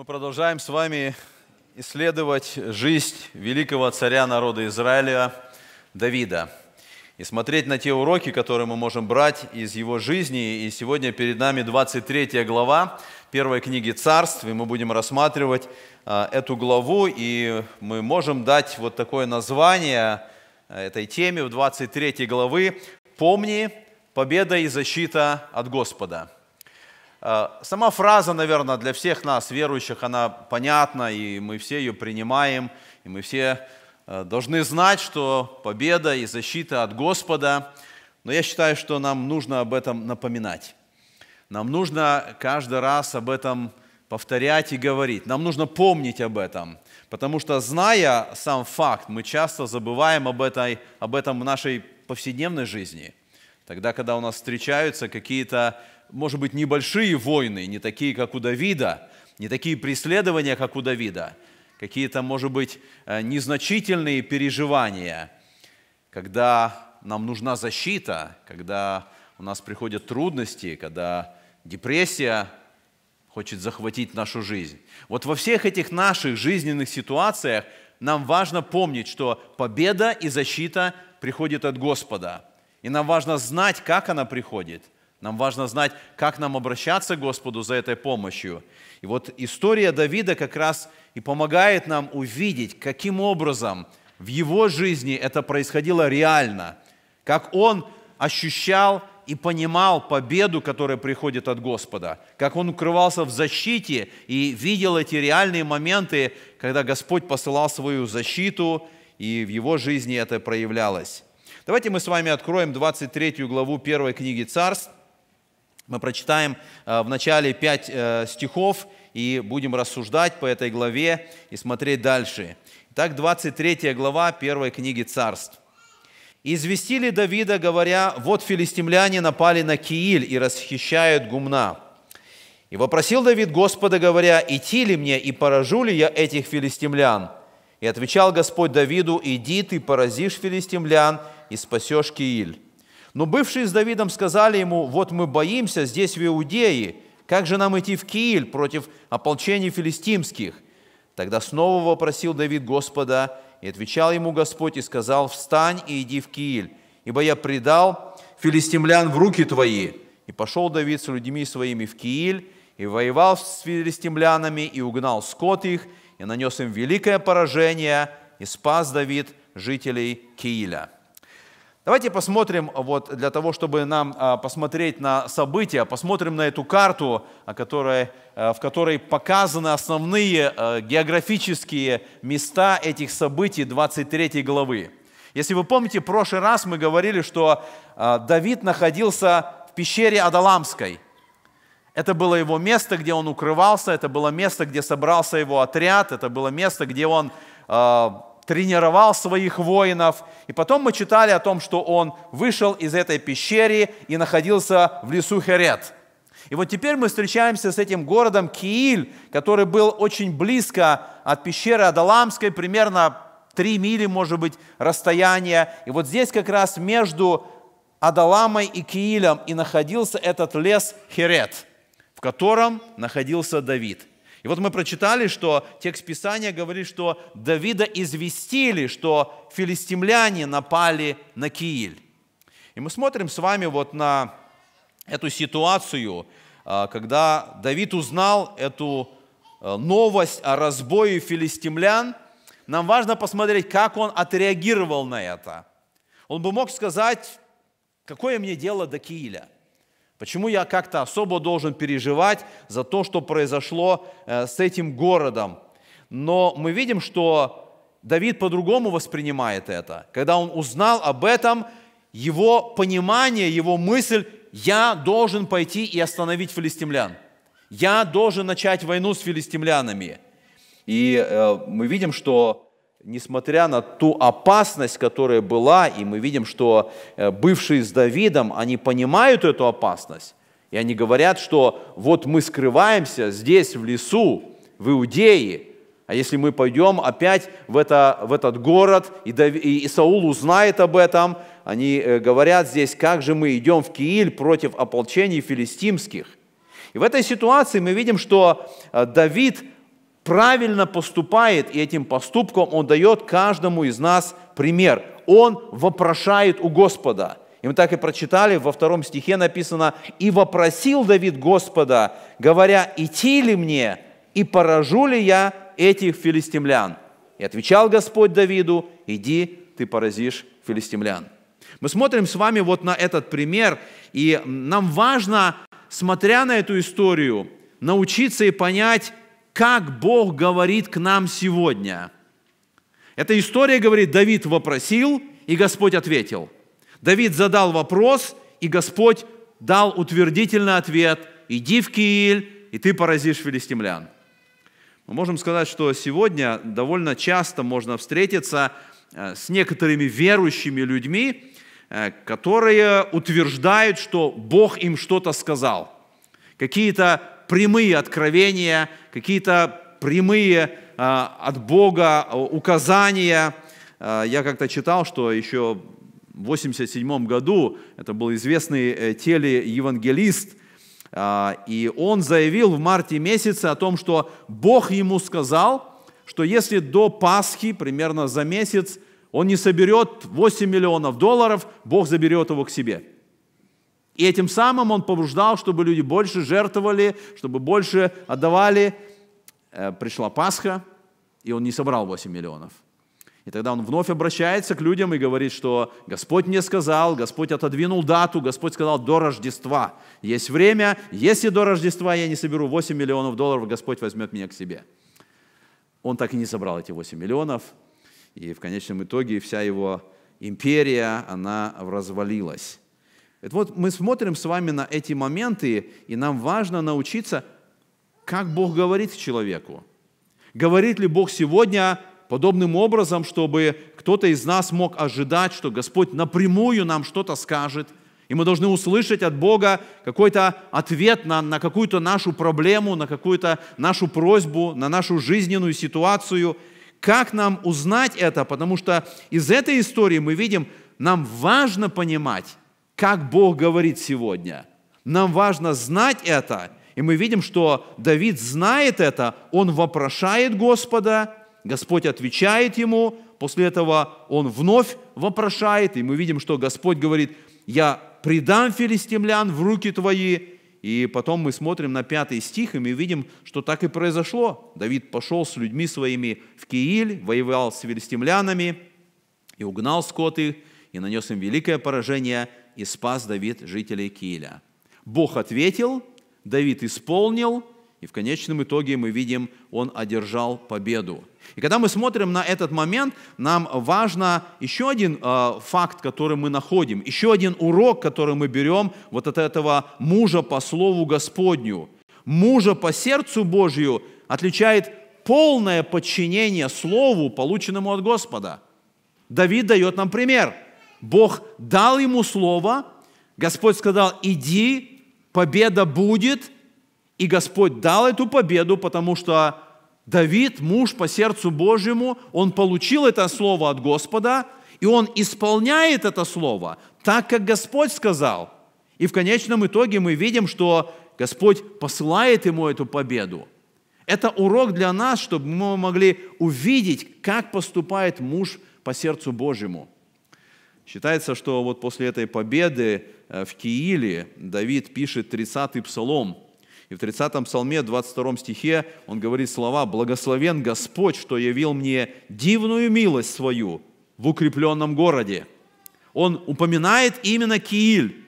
Мы продолжаем с вами исследовать жизнь великого царя народа Израиля Давида и смотреть на те уроки, которые мы можем брать из его жизни. И сегодня перед нами 23 глава первой книги царств, и мы будем рассматривать а, эту главу, и мы можем дать вот такое название а, этой теме в 23 главы «Помни, победа и защита от Господа». Э, сама фраза, наверное, для всех нас, верующих, она понятна, и мы все ее принимаем, и мы все э, должны знать, что победа и защита от Господа, но я считаю, что нам нужно об этом напоминать. Нам нужно каждый раз об этом повторять и говорить. Нам нужно помнить об этом, потому что, зная сам факт, мы часто забываем об, этой, об этом в нашей повседневной жизни. Тогда, когда у нас встречаются какие-то может быть, небольшие войны, не такие, как у Давида, не такие преследования, как у Давида, какие-то, может быть, э, незначительные переживания, когда нам нужна защита, когда у нас приходят трудности, когда депрессия хочет захватить нашу жизнь. Вот во всех этих наших жизненных ситуациях нам важно помнить, что победа и защита приходит от Господа. И нам важно знать, как она приходит – нам важно знать, как нам обращаться к Господу за этой помощью. И вот история Давида как раз и помогает нам увидеть, каким образом в его жизни это происходило реально, как он ощущал и понимал победу, которая приходит от Господа, как он укрывался в защите и видел эти реальные моменты, когда Господь посылал свою защиту, и в его жизни это проявлялось. Давайте мы с вами откроем 23 главу первой книги Царств, мы прочитаем э, в начале пять э, стихов и будем рассуждать по этой главе и смотреть дальше. Итак, 23 глава первой книги царств. «Известили Давида, говоря, вот филистимляне напали на Кииль и расхищают гумна. И вопросил Давид Господа, говоря, идти ли мне и поражу ли я этих филистимлян? И отвечал Господь Давиду, иди ты поразишь филистимлян и спасешь Кииль. Но бывшие с Давидом сказали ему, вот мы боимся здесь в Иудее, как же нам идти в Кииль против ополчений филистимских? Тогда снова вопросил Давид Господа, и отвечал ему Господь и сказал, встань и иди в Кииль, ибо я предал филистимлян в руки твои. И пошел Давид с людьми своими в Кииль, и воевал с филистимлянами, и угнал скот их, и нанес им великое поражение, и спас Давид жителей Кииля. Давайте посмотрим, вот для того, чтобы нам а, посмотреть на события, посмотрим на эту карту, а, которой, а, в которой показаны основные географические места этих событий 23 главы. Если вы помните, в прошлый раз мы говорили, что Давид находился в пещере Адаламской. Это было его место, где он укрывался, это было место, где собрался его отряд, это было место, где он тренировал своих воинов. И потом мы читали о том, что он вышел из этой пещеры и находился в лесу Херет. И вот теперь мы встречаемся с этим городом Кииль, который был очень близко от пещеры Адаламской, примерно 3 мили, может быть, расстояние. И вот здесь как раз между Адаламой и Киилем и находился этот лес Херет, в котором находился Давид. И вот мы прочитали, что текст Писания говорит, что Давида известили, что филистимляне напали на Кииль. И мы смотрим с вами вот на эту ситуацию, а, когда Давид узнал эту а, новость о разбое филистимлян, нам важно посмотреть, как он отреагировал на это. Он бы мог сказать, какое мне дело до Кииля – Почему я как-то особо должен переживать за то, что произошло э, с этим городом? Но мы видим, что Давид по-другому воспринимает это. Когда он узнал об этом, его понимание, его мысль, я должен пойти и остановить филистимлян. Я должен начать войну с филистимлянами. И э, мы видим, что несмотря на ту опасность, которая была, и мы видим, что э, бывшие с Давидом, они понимают эту опасность, и они говорят, что вот мы скрываемся здесь, в лесу, в Иудее, а если мы пойдем опять в, это, в этот город, и, Дави, и Саул узнает об этом, они э, говорят здесь, как же мы идем в Кииль против ополчений филистимских. И в этой ситуации мы видим, что э, Давид правильно поступает, и этим поступком он дает каждому из нас пример. Он вопрошает у Господа. И мы так и прочитали, во втором стихе написано, «И вопросил Давид Господа, говоря, идти ли мне, и поражу ли я этих филистимлян?» И отвечал Господь Давиду, «Иди, ты поразишь филистимлян». Мы смотрим с вами вот на этот пример, и нам важно, смотря на эту историю, научиться и понять, как Бог говорит к нам сегодня. Эта история говорит, Давид вопросил, и Господь ответил. Давид задал вопрос, и Господь дал утвердительный ответ. Иди в Кииль, и ты поразишь филистимлян. Мы можем сказать, что сегодня довольно часто можно встретиться э, с некоторыми верующими людьми, э, которые утверждают, что Бог им что-то сказал. Какие-то прямые откровения, какие-то прямые а, от Бога а, указания. А, я как-то читал, что еще в 1987 году, это был известный э, телеевангелист, и он заявил в марте месяце о том, что Бог ему сказал, что если до Пасхи, примерно за месяц, он не соберет 8 миллионов долларов, Бог заберет его к себе – и этим самым он побуждал, чтобы люди больше жертвовали, чтобы больше отдавали. Э, пришла Пасха, и он не собрал 8 миллионов. И тогда он вновь обращается к людям и говорит, что Господь мне сказал, Господь отодвинул дату, Господь сказал до Рождества. Есть время, если до Рождества я не соберу 8 миллионов долларов, Господь возьмет меня к себе. Он так и не собрал эти 8 миллионов, и в конечном итоге вся его империя, она развалилась. Вот мы смотрим с вами на эти моменты, и нам важно научиться, как Бог говорит человеку. Говорит ли Бог сегодня подобным образом, чтобы кто-то из нас мог ожидать, что Господь напрямую нам что-то скажет, и мы должны услышать от Бога какой-то ответ на, на какую-то нашу проблему, на какую-то нашу просьбу, на нашу жизненную ситуацию. Как нам узнать это? Потому что из этой истории мы видим, нам важно понимать, как Бог говорит сегодня. Нам важно знать это. И мы видим, что Давид знает это, он вопрошает Господа, Господь отвечает ему, после этого он вновь вопрошает, и мы видим, что Господь говорит, я предам филистимлян в руки твои, и потом мы смотрим на пятый стих, и мы видим, что так и произошло. Давид пошел с людьми своими в Кииль, воевал с филистимлянами и угнал скот их, и нанес им великое поражение – и спас Давид жителей Кииля. Бог ответил, Давид исполнил, и в конечном итоге мы видим, он одержал победу. И когда мы смотрим на этот момент, нам важно еще один э, факт, который мы находим, еще один урок, который мы берем вот от этого мужа по слову Господню. Мужа по сердцу Божью отличает полное подчинение слову, полученному от Господа. Давид дает нам пример – Бог дал ему слово, Господь сказал, иди, победа будет, и Господь дал эту победу, потому что Давид, муж по сердцу Божьему, он получил это слово от Господа, и он исполняет это слово так, как Господь сказал. И в конечном итоге мы видим, что Господь посылает ему эту победу. Это урок для нас, чтобы мы могли увидеть, как поступает муж по сердцу Божьему – Считается, что вот после этой победы э, в Кииле Давид пишет 30-й псалом. И в 30-м псалме, 22 стихе, он говорит слова «Благословен Господь, что явил мне дивную милость свою в укрепленном городе». Он упоминает именно Кииль,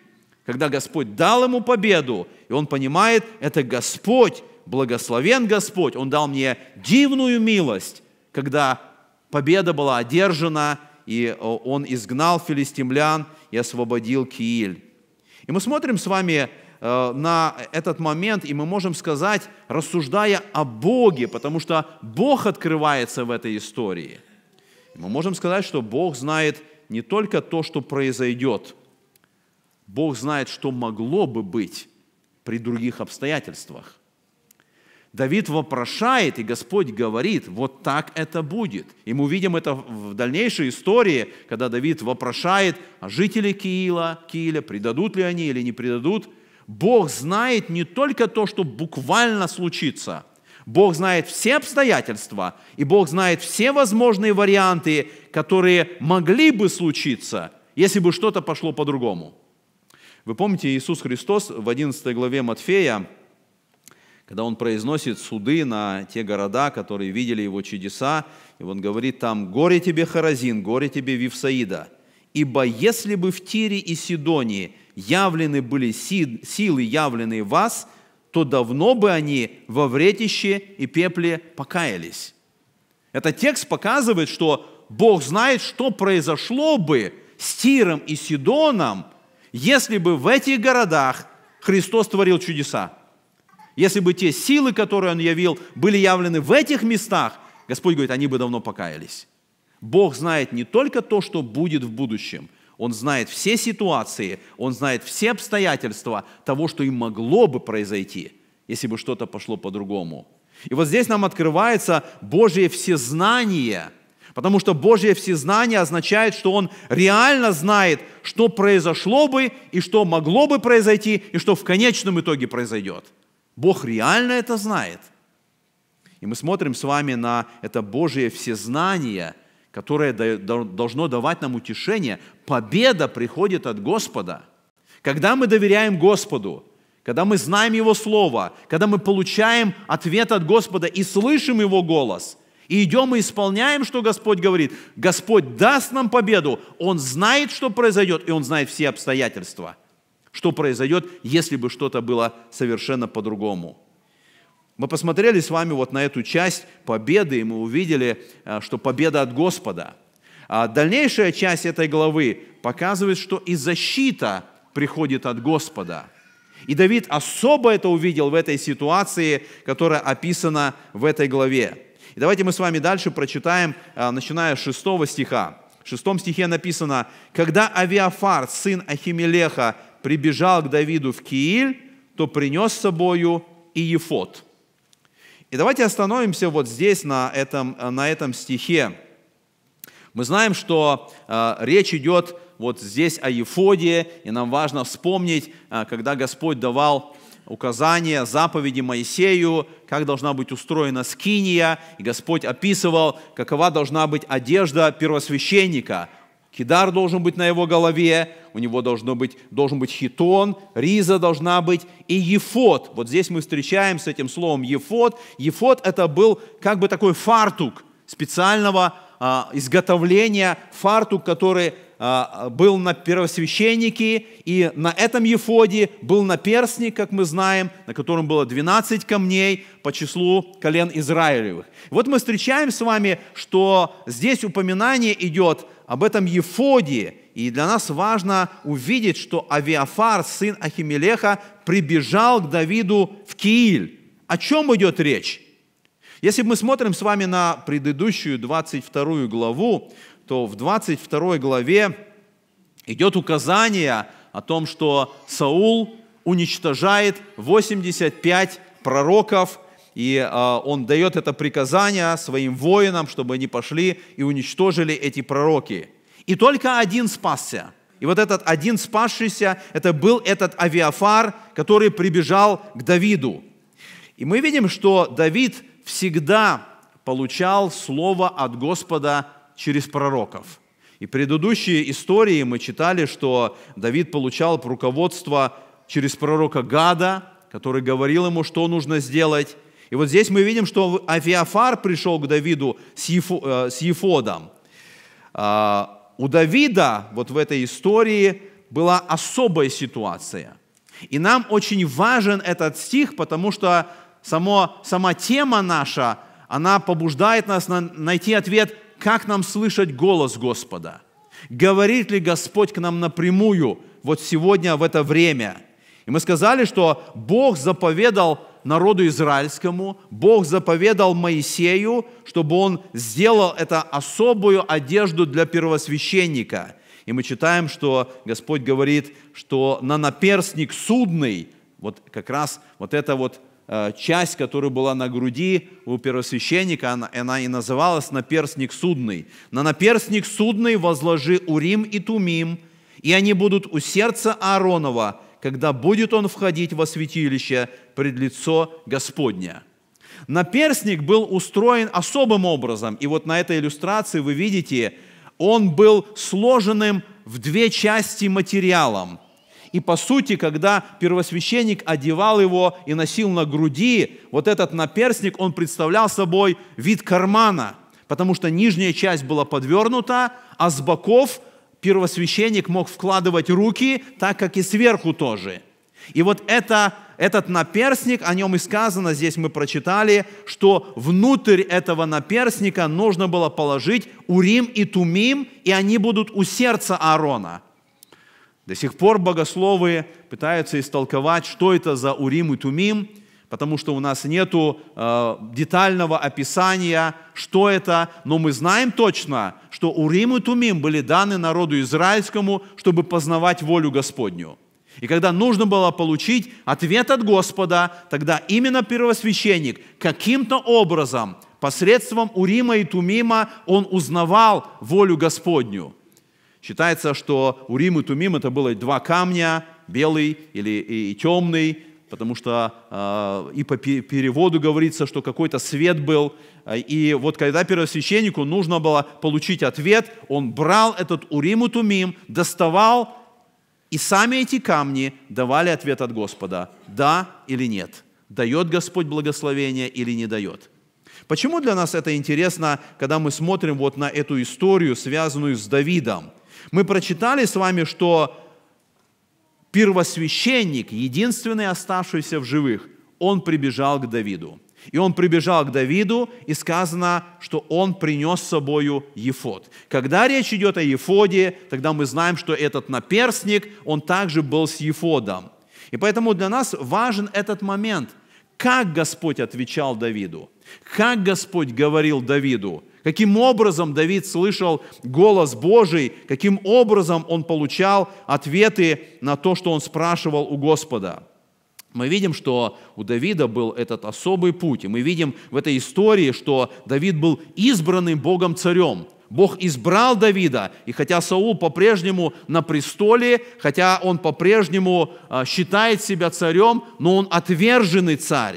когда Господь дал ему победу, и он понимает, это Господь, благословен Господь, Он дал мне дивную милость, когда победа была одержана и э, он изгнал филистимлян и освободил Кииль. И мы смотрим с вами э, на этот момент, и мы можем сказать, рассуждая о Боге, потому что Бог открывается в этой истории. Мы можем сказать, что Бог знает не только то, что произойдет, Бог знает, что могло бы быть при других обстоятельствах. Давид вопрошает, и Господь говорит, вот так это будет. И мы видим это в дальнейшей истории, когда Давид вопрошает, а жители Киила, Кииля, предадут ли они или не предадут. Бог знает не только то, что буквально случится. Бог знает все обстоятельства, и Бог знает все возможные варианты, которые могли бы случиться, если бы что-то пошло по-другому. Вы помните, Иисус Христос в 11 главе Матфея, когда он произносит суды на те города, которые видели его чудеса, и он говорит там, «Горе тебе, Харазин, горе тебе, Вифсаида, ибо если бы в Тире и Сидонии явлены были силы, явленные вас, то давно бы они во вретище и пепле покаялись». Этот текст показывает, что Бог знает, что произошло бы с Тиром и Сидоном, если бы в этих городах Христос творил чудеса. Если бы те силы, которые он явил, были явлены в этих местах, Господь говорит, они бы давно покаялись. Бог знает не только то, что будет в будущем, Он знает все ситуации, Он знает все обстоятельства того, что им могло бы произойти, если бы что-то пошло по-другому. И вот здесь нам открывается Божье всезнание, потому что Божье всезнание означает, что Он реально знает, что произошло бы и что могло бы произойти, и что в конечном итоге произойдет – Бог реально это знает. И мы смотрим с вами на это Божие всезнание, которое должно давать нам утешение. Победа приходит от Господа. Когда мы доверяем Господу, когда мы знаем Его Слово, когда мы получаем ответ от Господа и слышим Его голос, и идем и исполняем, что Господь говорит, Господь даст нам победу, Он знает, что произойдет, и Он знает все обстоятельства – что произойдет, если бы что-то было совершенно по-другому? Мы посмотрели с вами вот на эту часть победы, и мы увидели, э, что победа от Господа. А дальнейшая часть этой главы показывает, что и защита приходит от Господа. И Давид особо это увидел в этой ситуации, которая описана в этой главе. И давайте мы с вами дальше прочитаем, э, начиная с 6 стиха. В 6 стихе написано, «Когда Авиафар, сын Ахимелеха, прибежал к Давиду в Кииль, то принес с собою и Ефот. И давайте остановимся вот здесь, на этом, на этом стихе. Мы знаем, что э, речь идет вот здесь о Ефоде, и нам важно вспомнить, э, когда Господь давал указания, заповеди Моисею, как должна быть устроена скиния, и Господь описывал, какова должна быть одежда первосвященника – Кидар должен быть на его голове, у него должно быть, должен быть хитон, риза должна быть и ефот. Вот здесь мы встречаем с этим словом ефот. Ефот это был как бы такой фартук специального а, изготовления, фартук, который а, был на первосвященнике, и на этом ефоде был наперстник, как мы знаем, на котором было 12 камней по числу колен Израилевых. Вот мы встречаем с вами, что здесь упоминание идет об этом Ефоде. И для нас важно увидеть, что Авиафар, сын Ахимелеха, прибежал к Давиду в Кииль. О чем идет речь? Если мы смотрим с вами на предыдущую 22 главу, то в 22 главе идет указание о том, что Саул уничтожает 85 пророков и а, он дает это приказание своим воинам, чтобы они пошли и уничтожили эти пророки. И только один спасся. И вот этот один спасшийся, это был этот авиафар, который прибежал к Давиду. И мы видим, что Давид всегда получал слово от Господа через пророков. И предыдущие истории мы читали, что Давид получал руководство через пророка Гада, который говорил ему, что нужно сделать, и вот здесь мы видим, что Афиафар пришел к Давиду с, э, Ефодом. А, у Давида вот в этой истории была особая ситуация. И нам очень важен этот стих, потому что само, сама тема наша, она побуждает нас на, найти ответ, как нам слышать голос Господа. Говорит ли Господь к нам напрямую вот сегодня, в это время? И мы сказали, что Бог заповедал народу израильскому, Бог заповедал Моисею, чтобы он сделал это особую одежду для первосвященника. И мы читаем, что Господь говорит, что на наперстник судный, вот как раз вот эта вот э, часть, которая была на груди у первосвященника, она, она и называлась наперстник судный. На наперстник судный возложи Урим и Тумим, и они будут у сердца Ааронова – когда будет он входить во святилище пред лицо Господня. Наперстник был устроен особым образом, и вот на этой иллюстрации вы видите, он был сложенным в две части материалом. И по сути, когда первосвященник одевал его и носил на груди, вот этот наперстник, он представлял собой вид кармана, потому что нижняя часть была подвернута, а с боков – первосвященник мог вкладывать руки, так как и сверху тоже. И вот это, этот наперстник, о нем и сказано, здесь мы прочитали, что внутрь этого наперстника нужно было положить Урим и Тумим, и они будут у сердца Аарона. До сих пор богословы пытаются истолковать, что это за Урим и Тумим – потому что у нас нет э, детального описания, что это, но мы знаем точно, что Урим и Тумим были даны народу израильскому, чтобы познавать волю Господню. И когда нужно было получить ответ от Господа, тогда именно первосвященник каким-то образом, посредством Урима и Тумима, он узнавал волю Господню. Считается, что Урим и Тумим – это было два камня, белый или и темный, потому что а, и по переводу говорится, что какой-то свет был. И вот когда первосвященнику нужно было получить ответ, он брал этот урим и тумим, доставал, и сами эти камни давали ответ от Господа, да или нет, дает Господь благословение или не дает. Почему для нас это интересно, когда мы смотрим вот на эту историю, связанную с Давидом? Мы прочитали с вами, что первосвященник, единственный оставшийся в живых, он прибежал к Давиду. И он прибежал к Давиду, и сказано, что он принес с собою Ефод. Когда речь идет о Ефоде, тогда мы знаем, что этот наперстник, он также был с Ефодом. И поэтому для нас важен этот момент, как Господь отвечал Давиду, как Господь говорил Давиду – каким образом Давид слышал голос Божий, каким образом он получал ответы на то, что он спрашивал у Господа. Мы видим, что у Давида был этот особый путь, и мы видим в этой истории, что Давид был избранным Богом царем. Бог избрал Давида, и хотя Саул по-прежнему на престоле, хотя он по-прежнему а, считает себя царем, но он отверженный царь.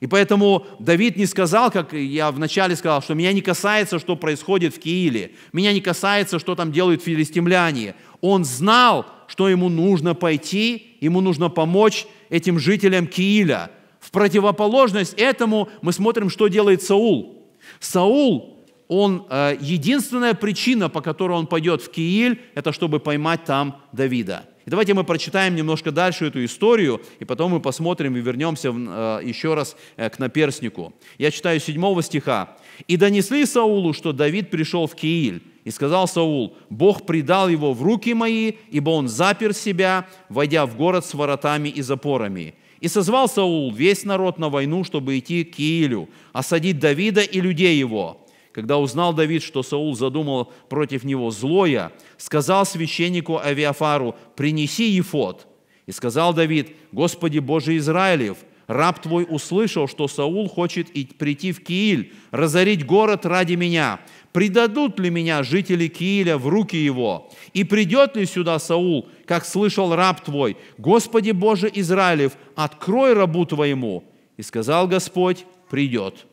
И поэтому Давид не сказал, как я вначале сказал, что меня не касается, что происходит в Кииле, меня не касается, что там делают филистимляне. Он знал, что ему нужно пойти, ему нужно помочь этим жителям Кииля. В противоположность этому мы смотрим, что делает Саул. Саул он, э, единственная причина, по которой он пойдет в Кииль, это чтобы поймать там Давида. И давайте мы прочитаем немножко дальше эту историю, и потом мы посмотрим и вернемся э, еще раз э, к наперснику. Я читаю 7 стиха. «И донесли Саулу, что Давид пришел в Кииль, и сказал Саул, «Бог предал его в руки мои, ибо он запер себя, войдя в город с воротами и запорами». И созвал Саул весь народ на войну, чтобы идти к Киилю, осадить Давида и людей его. Когда узнал Давид, что Саул задумал против него злое, сказал священнику Авиафару, принеси ефот. И сказал Давид, Господи Боже Израилев, раб твой услышал, что Саул хочет прийти в Кииль, разорить город ради меня. Предадут ли меня жители Кииля в руки его? И придет ли сюда Саул, как слышал раб твой? Господи Боже Израилев, открой рабу твоему. И сказал Господь, придет.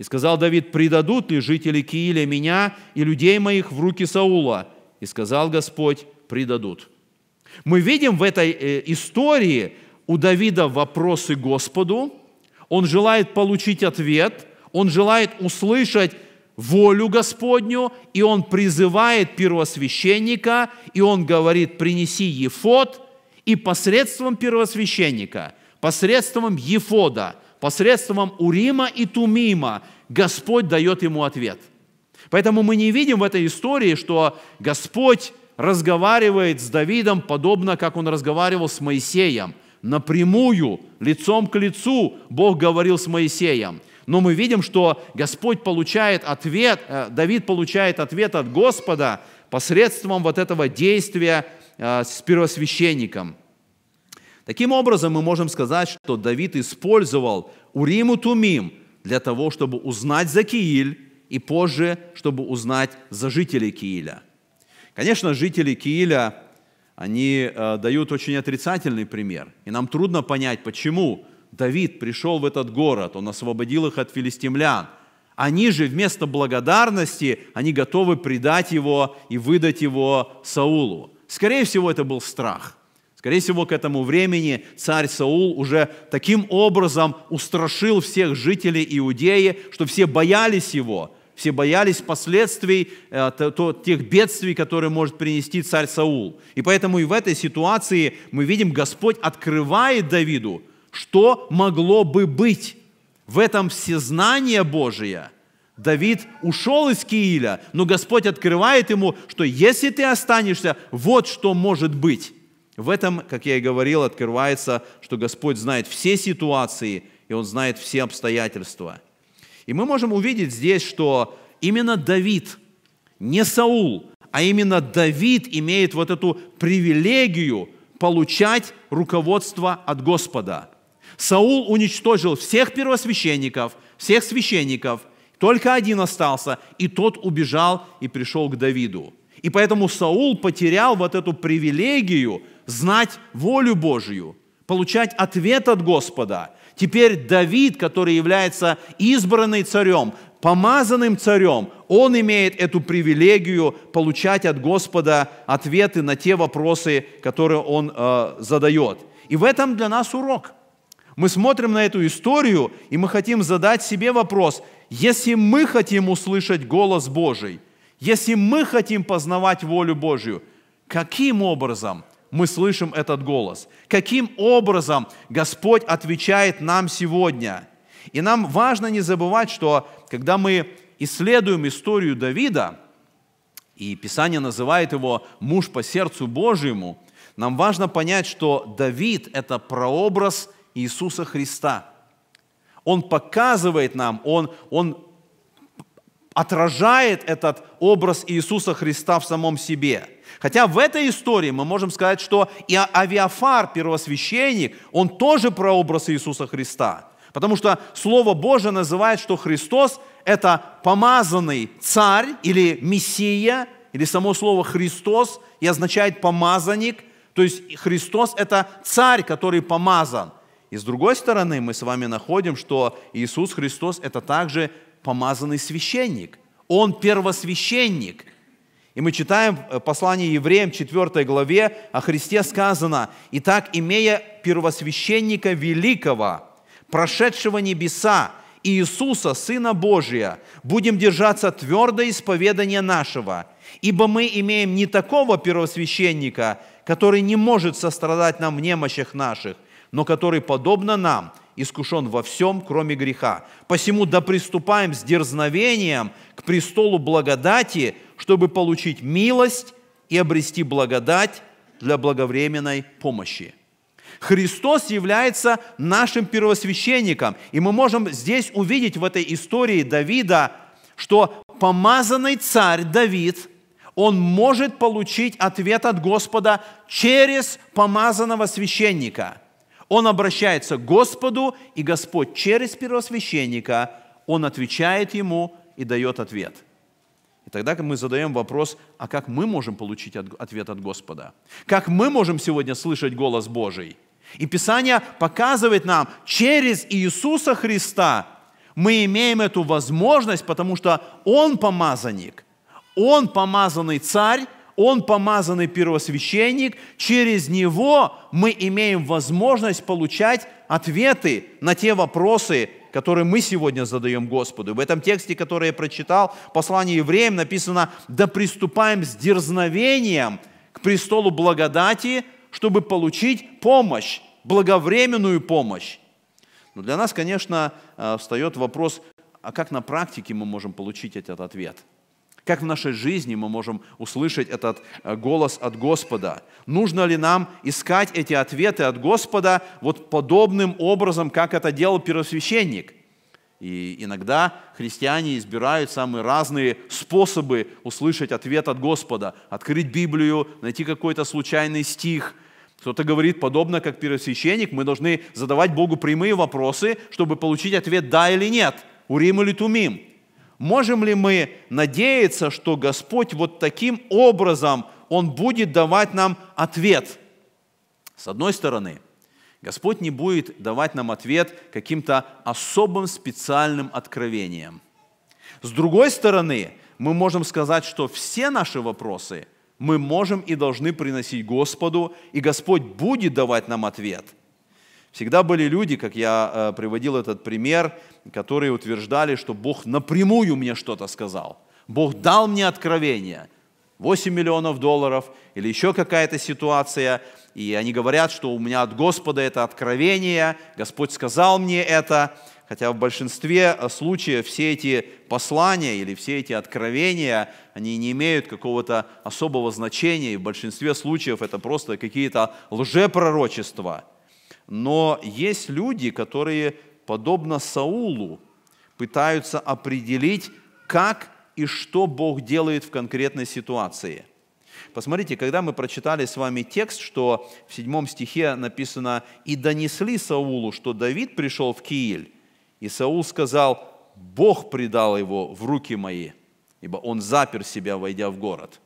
И сказал Давид, предадут ли жители Кииля меня и людей моих в руки Саула? И сказал Господь, предадут. Мы видим в этой э, истории у Давида вопросы Господу, он желает получить ответ, он желает услышать волю Господню, и он призывает первосвященника, и он говорит, принеси Ефод. и посредством первосвященника, посредством Ефода – посредством Урима и Тумима Господь дает ему ответ. Поэтому мы не видим в этой истории, что Господь разговаривает с Давидом, подобно как он разговаривал с Моисеем. Напрямую, лицом к лицу Бог говорил с Моисеем. Но мы видим, что Господь получает ответ, э, Давид получает ответ от Господа посредством вот этого действия э, с первосвященником – Таким образом, мы можем сказать, что Давид использовал Урим и Тумим для того, чтобы узнать за Кииль и позже, чтобы узнать за жителей Кииля. Конечно, жители Кииля, они э, дают очень отрицательный пример. И нам трудно понять, почему Давид пришел в этот город, он освободил их от филистимлян. Они же вместо благодарности, они готовы предать его и выдать его Саулу. Скорее всего, это был страх – Скорее всего, к этому времени царь Саул уже таким образом устрашил всех жителей Иудеи, что все боялись его, все боялись последствий э, тех бедствий, которые может принести царь Саул. И поэтому и в этой ситуации мы видим, Господь открывает Давиду, что могло бы быть. В этом всезнание Божие – Давид ушел из Кииля, но Господь открывает ему, что если ты останешься, вот что может быть. В этом, как я и говорил, открывается, что Господь знает все ситуации, и Он знает все обстоятельства. И мы можем увидеть здесь, что именно Давид, не Саул, а именно Давид имеет вот эту привилегию получать руководство от Господа. Саул уничтожил всех первосвященников, всех священников, только один остался, и тот убежал и пришел к Давиду. И поэтому Саул потерял вот эту привилегию – знать волю Божью, получать ответ от Господа. Теперь Давид, который является избранным царем, помазанным царем, он имеет эту привилегию получать от Господа ответы на те вопросы, которые он э, задает. И в этом для нас урок. Мы смотрим на эту историю, и мы хотим задать себе вопрос, если мы хотим услышать голос Божий, если мы хотим познавать волю Божью, каким образом мы слышим этот голос. Каким образом Господь отвечает нам сегодня? И нам важно не забывать, что когда мы исследуем историю Давида, и Писание называет его «муж по сердцу Божьему», нам важно понять, что Давид – это прообраз Иисуса Христа. Он показывает нам, он, он отражает этот образ Иисуса Христа в самом себе – Хотя в этой истории мы можем сказать, что и а-, Авиафар, первосвященник, он тоже прообраз Иисуса Христа. Потому что Слово Божие называет, что Христос – это помазанный царь или мессия, или само слово «Христос» и означает «помазанник», то есть Христос – это царь, который помазан. И с другой стороны, мы с вами находим, что Иисус Христос – это также помазанный священник. Он первосвященник – и мы читаем э, послание евреям 4 главе, о Христе сказано, «Итак, имея первосвященника великого, прошедшего небеса, Иисуса, Сына Божия, будем держаться твердо исповедания нашего, ибо мы имеем не такого первосвященника, который не может сострадать нам в немощах наших, но который, подобно нам, искушен во всем, кроме греха. Посему да приступаем с дерзновением к престолу благодати, чтобы получить милость и обрести благодать для благовременной помощи. Христос является нашим первосвященником. И мы можем здесь увидеть в этой истории Давида, что помазанный царь Давид, он может получить ответ от Господа через помазанного священника. Он обращается к Господу, и Господь через первосвященника, он отвечает ему и дает ответ – и тогда мы задаем вопрос, а как мы можем получить ответ от Господа? Как мы можем сегодня слышать голос Божий? И Писание показывает нам, через Иисуса Христа мы имеем эту возможность, потому что Он помазанник, Он помазанный царь, Он помазанный первосвященник, через Него мы имеем возможность получать ответы на те вопросы, которые мы сегодня задаем Господу. В этом тексте, который я прочитал, послание евреям написано, да приступаем с дерзновением к престолу благодати, чтобы получить помощь, благовременную помощь. Но для нас, конечно, э, встает вопрос, а как на практике мы можем получить этот ответ – как в нашей жизни мы можем услышать этот э, голос от Господа? Нужно ли нам искать эти ответы от Господа вот подобным образом, как это делал первосвященник? И иногда христиане избирают самые разные способы услышать ответ от Господа. Открыть Библию, найти какой-то случайный стих – кто-то говорит, подобно как первосвященник, мы должны задавать Богу прямые вопросы, чтобы получить ответ «да» или «нет», «урим» или «тумим». Можем ли мы надеяться, что Господь вот таким образом, Он будет давать нам ответ? С одной стороны, Господь не будет давать нам ответ каким-то особым специальным откровением. С другой стороны, мы можем сказать, что все наши вопросы мы можем и должны приносить Господу, и Господь будет давать нам ответ – Всегда были люди, как я э, приводил этот пример, которые утверждали, что Бог напрямую мне что-то сказал. Бог дал мне откровение. 8 миллионов долларов или еще какая-то ситуация, и они говорят, что у меня от Господа это откровение, Господь сказал мне это, хотя в большинстве э, случаев все эти послания или все эти откровения, они не имеют какого-то особого значения, и в большинстве случаев это просто какие-то лжепророчества. Но есть люди, которые подобно Саулу, пытаются определить, как и что Бог делает в конкретной ситуации. Посмотрите, когда мы прочитали с вами текст, что в седьмом стихе написано «И донесли Саулу, что Давид пришел в Кииль, и Саул сказал, Бог предал его в руки мои, ибо он запер себя, войдя в город».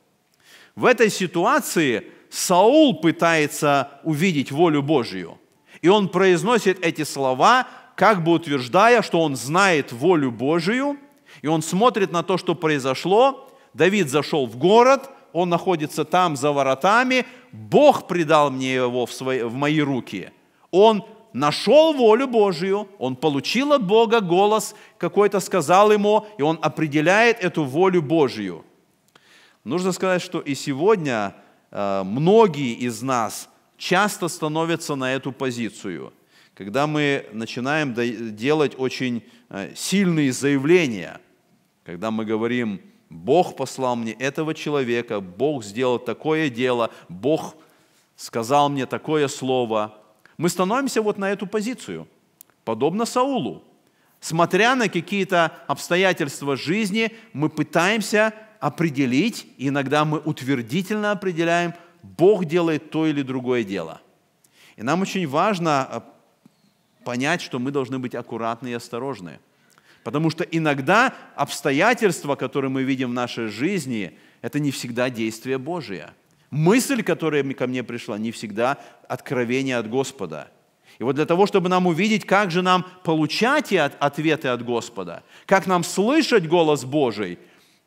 В этой ситуации Саул пытается увидеть волю Божью, и он произносит эти слова – как бы утверждая, что он знает волю Божию, и он смотрит на то, что произошло. Давид зашел в город, он находится там за воротами, Бог предал мне его в, свои, в мои руки. Он нашел волю Божию, он получил от Бога голос, какой-то сказал ему, и он определяет эту волю Божию. Нужно сказать, что и сегодня э, многие из нас часто становятся на эту позицию когда мы начинаем делать очень э, сильные заявления, когда мы говорим, Бог послал мне этого человека, Бог сделал такое дело, Бог сказал мне такое слово. Мы становимся вот на эту позицию, подобно Саулу. Смотря на какие-то обстоятельства жизни, мы пытаемся определить, иногда мы утвердительно определяем, Бог делает то или другое дело. И нам очень важно э, понять, что мы должны быть аккуратны и осторожны. Потому что иногда обстоятельства, которые мы видим в нашей жизни, это не всегда действие Божие. Мысль, которая ко мне пришла, не всегда откровение от Господа. И вот для того, чтобы нам увидеть, как же нам получать ответы от Господа, как нам слышать голос Божий,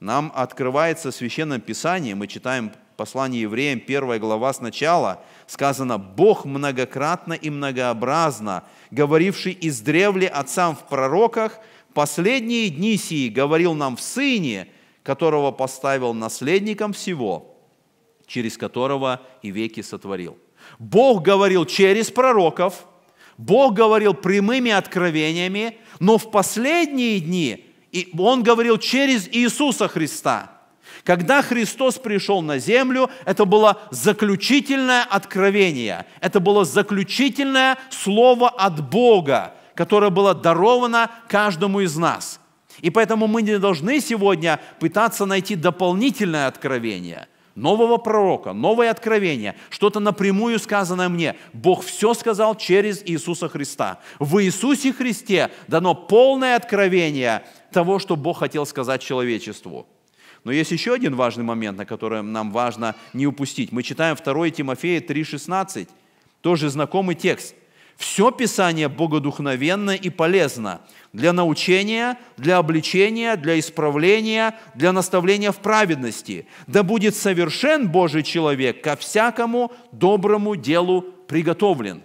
нам открывается в Священном Писании, мы читаем послание евреям, первая глава сначала – сказано, Бог многократно и многообразно, говоривший из издревле отцам в пророках, последние дни сии говорил нам в Сыне, которого поставил наследником всего, через которого и веки сотворил. Бог говорил через пророков, Бог говорил прямыми откровениями, но в последние дни и Он говорил через Иисуса Христа – когда Христос пришел на землю, это было заключительное откровение, это было заключительное слово от Бога, которое было даровано каждому из нас. И поэтому мы не должны сегодня пытаться найти дополнительное откровение – нового пророка, новое откровение, что-то напрямую сказанное мне. Бог все сказал через Иисуса Христа. В Иисусе Христе дано полное откровение того, что Бог хотел сказать человечеству. Но есть еще один важный момент, на который нам важно не упустить. Мы читаем 2 Тимофея 3,16, тоже знакомый текст. «Все Писание богодухновенно и полезно для научения, для обличения, для исправления, для наставления в праведности. Да будет совершен Божий человек ко всякому доброму делу приготовлен».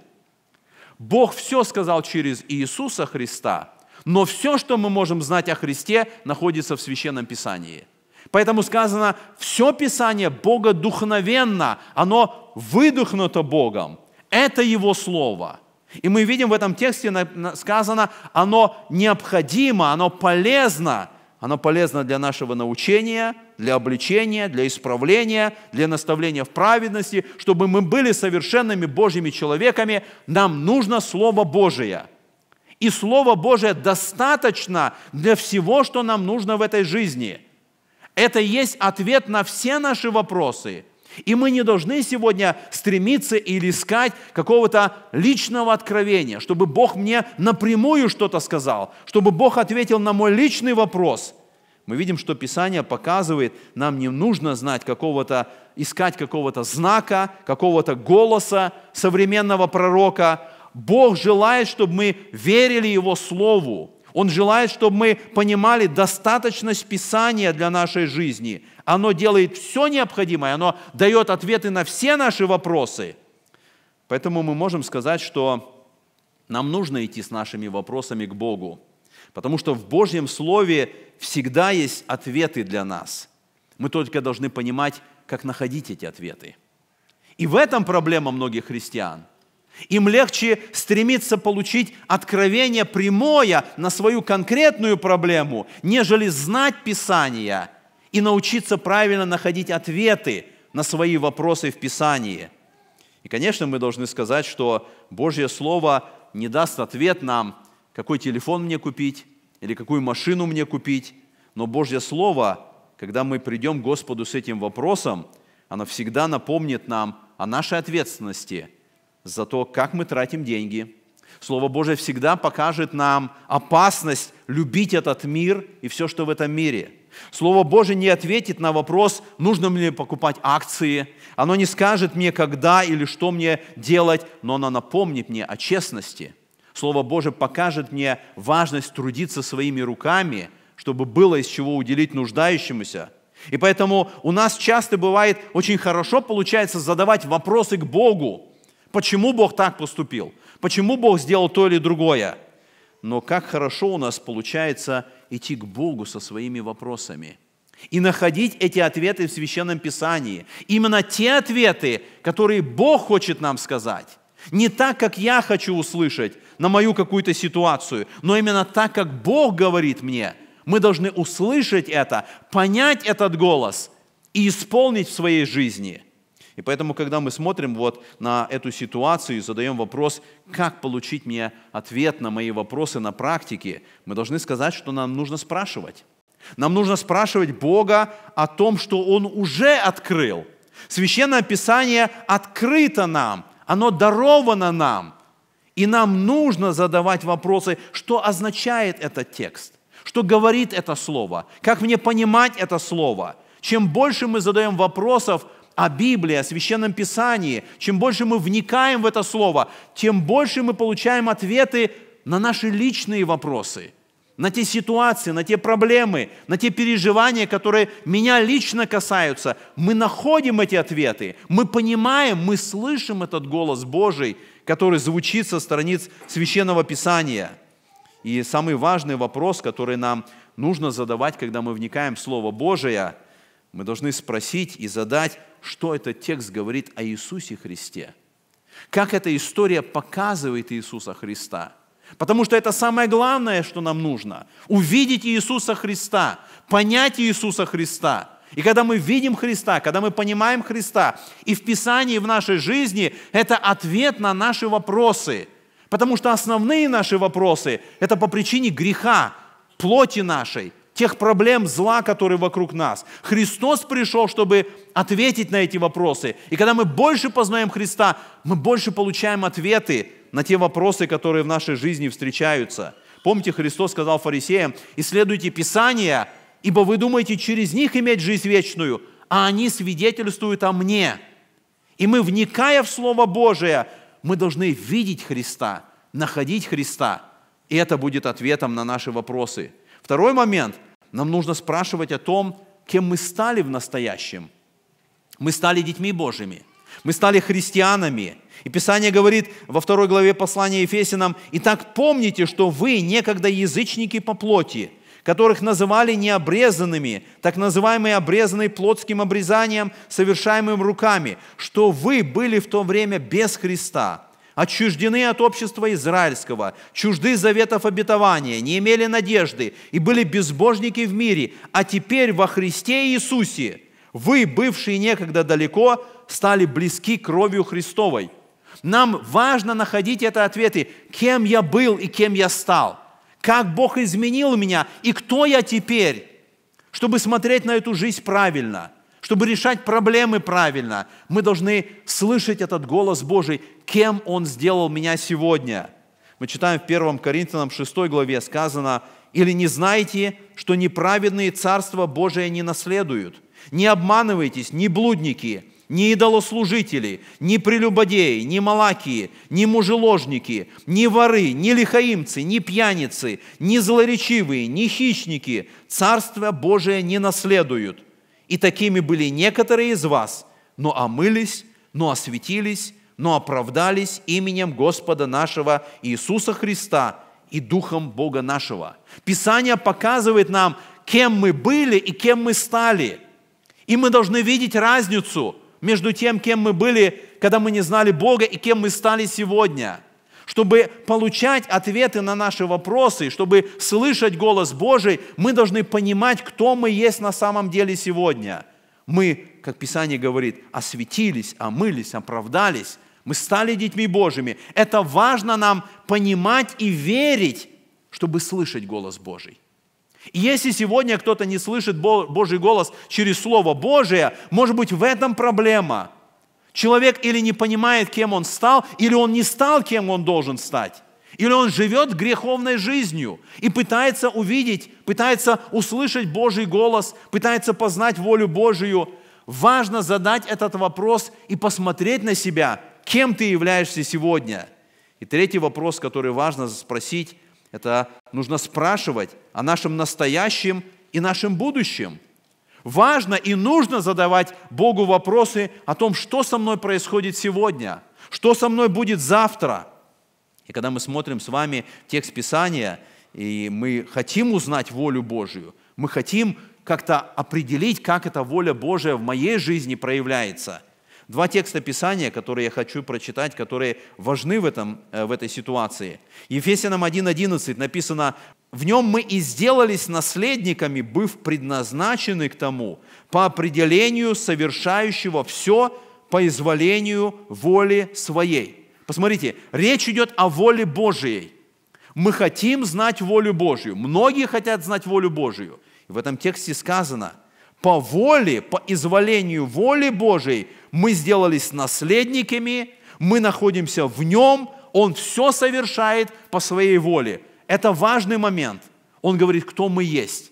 Бог все сказал через Иисуса Христа, но все, что мы можем знать о Христе, находится в Священном Писании – Поэтому сказано, все Писание Бога духновенно, оно выдохнуто Богом. Это Его Слово. И мы видим в этом тексте сказано, оно необходимо, оно полезно. Оно полезно для нашего научения, для обличения, для исправления, для наставления в праведности, чтобы мы были совершенными Божьими человеками. Нам нужно Слово Божие – и Слово Божие достаточно для всего, что нам нужно в этой жизни. Это и есть ответ на все наши вопросы. И мы не должны сегодня стремиться или искать какого-то личного откровения, чтобы Бог мне напрямую что-то сказал, чтобы Бог ответил на мой личный вопрос. Мы видим, что Писание показывает, нам не нужно знать какого-то, искать какого-то знака, какого-то голоса современного пророка. Бог желает, чтобы мы верили Его Слову, он желает, чтобы мы понимали достаточность Писания для нашей жизни. Оно делает все необходимое, оно дает ответы на все наши вопросы. Поэтому мы можем сказать, что нам нужно идти с нашими вопросами к Богу, потому что в Божьем Слове всегда есть ответы для нас. Мы только должны понимать, как находить эти ответы. И в этом проблема многих христиан – им легче стремиться получить откровение прямое на свою конкретную проблему, нежели знать Писание и научиться правильно находить ответы на свои вопросы в Писании. И, конечно, мы должны сказать, что Божье Слово не даст ответ нам, какой телефон мне купить или какую машину мне купить, но Божье Слово, когда мы придем к Господу с этим вопросом, оно всегда напомнит нам о нашей ответственности – за то, как мы тратим деньги. Слово Божье всегда покажет нам опасность любить этот мир и все, что в этом мире. Слово Божье не ответит на вопрос, нужно мне покупать акции. Оно не скажет мне, когда или что мне делать, но оно напомнит мне о честности. Слово Божье покажет мне важность трудиться своими руками, чтобы было из чего уделить нуждающемуся – и поэтому у нас часто бывает очень хорошо получается задавать вопросы к Богу, почему Бог так поступил, почему Бог сделал то или другое. Но как хорошо у нас получается идти к Богу со своими вопросами и находить эти ответы в Священном Писании. Именно те ответы, которые Бог хочет нам сказать. Не так, как я хочу услышать на мою какую-то ситуацию, но именно так, как Бог говорит мне. Мы должны услышать это, понять этот голос и исполнить в своей жизни – и поэтому, когда мы смотрим вот на эту ситуацию и задаем вопрос, как получить мне ответ на мои вопросы на практике, мы должны сказать, что нам нужно спрашивать. Нам нужно спрашивать Бога о том, что Он уже открыл. Священное Писание открыто нам, оно даровано нам. И нам нужно задавать вопросы, что означает этот текст, что говорит это слово, как мне понимать это слово. Чем больше мы задаем вопросов, о Библии, о Священном Писании, чем больше мы вникаем в это слово, тем больше мы получаем ответы на наши личные вопросы, на те ситуации, на те проблемы, на те переживания, которые меня лично касаются. Мы находим эти ответы, мы понимаем, мы слышим этот голос Божий, который звучит со страниц Священного Писания. И самый важный вопрос, который нам нужно задавать, когда мы вникаем в Слово Божие, мы должны спросить и задать, что этот текст говорит о Иисусе Христе, как эта история показывает Иисуса Христа. Потому что это самое главное, что нам нужно. Увидеть Иисуса Христа, понять Иисуса Христа. И когда мы видим Христа, когда мы понимаем Христа, и в Писании, в нашей жизни, это ответ на наши вопросы. Потому что основные наши вопросы – это по причине греха, плоти нашей – тех проблем зла, которые вокруг нас. Христос пришел, чтобы ответить на эти вопросы. И когда мы больше познаем Христа, мы больше получаем ответы на те вопросы, которые в нашей жизни встречаются. Помните, Христос сказал фарисеям, исследуйте Писание, ибо вы думаете через них иметь жизнь вечную, а они свидетельствуют о мне. И мы, вникая в Слово Божие, мы должны видеть Христа, находить Христа. И это будет ответом на наши вопросы – Второй момент. Нам нужно спрашивать о том, кем мы стали в настоящем. Мы стали детьми Божьими. Мы стали христианами. И Писание говорит во второй главе послания Ефесянам, «Итак, помните, что вы некогда язычники по плоти, которых называли необрезанными, так называемые обрезанные плотским обрезанием, совершаемым руками, что вы были в то время без Христа, отчуждены от общества израильского, чужды заветов обетования, не имели надежды и были безбожники в мире, а теперь во Христе Иисусе вы, бывшие некогда далеко, стали близки кровью Христовой. Нам важно находить это ответы, кем я был и кем я стал, как Бог изменил меня и кто я теперь, чтобы смотреть на эту жизнь правильно – чтобы решать проблемы правильно, мы должны слышать этот голос Божий, кем Он сделал меня сегодня. Мы читаем в 1 Коринфянам 6 главе сказано, «Или не знаете, что неправедные царства Божие не наследуют? Не обманывайтесь, не блудники, ни идолослужители, ни прелюбодеи, ни малакии, ни мужеложники, ни воры, ни лихаимцы, ни пьяницы, ни злоречивые, ни хищники Царство Божие не наследуют. И такими были некоторые из вас, но омылись, но осветились, но оправдались именем Господа нашего Иисуса Христа и Духом Бога нашего. Писание показывает нам, кем мы были и кем мы стали. И мы должны видеть разницу между тем, кем мы были, когда мы не знали Бога, и кем мы стали сегодня – чтобы получать ответы на наши вопросы, чтобы слышать голос Божий, мы должны понимать, кто мы есть на самом деле сегодня. Мы, как Писание говорит, осветились, омылись, оправдались. Мы стали детьми Божьими. Это важно нам понимать и верить, чтобы слышать голос Божий. И если сегодня кто-то не слышит Божий голос через Слово Божие, может быть, в этом проблема – Человек или не понимает, кем он стал, или он не стал, кем он должен стать. Или он живет греховной жизнью и пытается увидеть, пытается услышать Божий голос, пытается познать волю Божию. Важно задать этот вопрос и посмотреть на себя, кем ты являешься сегодня. И третий вопрос, который важно спросить, это нужно спрашивать о нашем настоящем и нашем будущем – Важно и нужно задавать Богу вопросы о том, что со мной происходит сегодня, что со мной будет завтра. И когда мы смотрим с вами текст Писания, и мы хотим узнать волю Божию, мы хотим как-то определить, как эта воля Божия в моей жизни проявляется – Два текста Писания, которые я хочу прочитать, которые важны в, этом, э, в этой ситуации. Ефесянам 1.11 написано, «В нем мы и сделались наследниками, быв предназначены к тому, по определению совершающего все по изволению воли своей». Посмотрите, речь идет о воле Божией. Мы хотим знать волю Божью. Многие хотят знать волю Божью. в этом тексте сказано, по воле, по изволению воли Божией – мы сделались наследниками, мы находимся в нем, он все совершает по своей воле. Это важный момент. Он говорит, кто мы есть.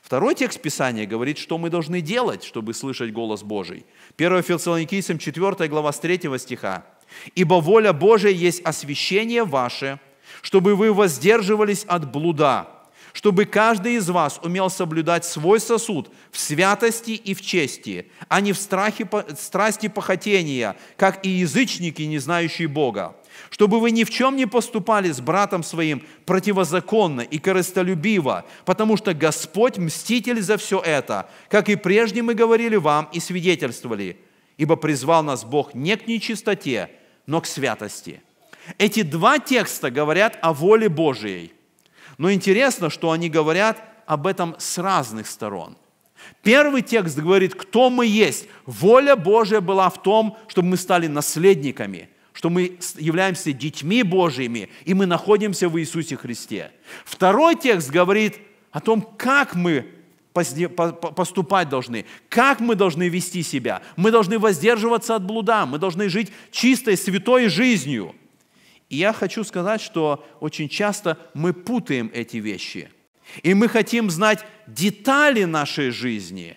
Второй текст Писания говорит, что мы должны делать, чтобы слышать голос Божий. 1 Фессалоникийцам 4 глава с 3 стиха. «Ибо воля Божия есть освящение ваше, чтобы вы воздерживались от блуда, чтобы каждый из вас умел соблюдать свой сосуд в святости и в чести, а не в страхе, страсти похотения, как и язычники, не знающие Бога. Чтобы вы ни в чем не поступали с братом своим противозаконно и корыстолюбиво, потому что Господь мститель за все это, как и прежде мы говорили вам и свидетельствовали, ибо призвал нас Бог не к нечистоте, но к святости». Эти два текста говорят о воле Божией – но интересно, что они говорят об этом с разных сторон. Первый текст говорит, кто мы есть. Воля Божья была в том, чтобы мы стали наследниками, что мы являемся детьми Божьими, и мы находимся в Иисусе Христе. Второй текст говорит о том, как мы поступать должны, как мы должны вести себя. Мы должны воздерживаться от блуда, мы должны жить чистой, святой жизнью – и я хочу сказать, что очень часто мы путаем эти вещи. И мы хотим знать детали нашей жизни.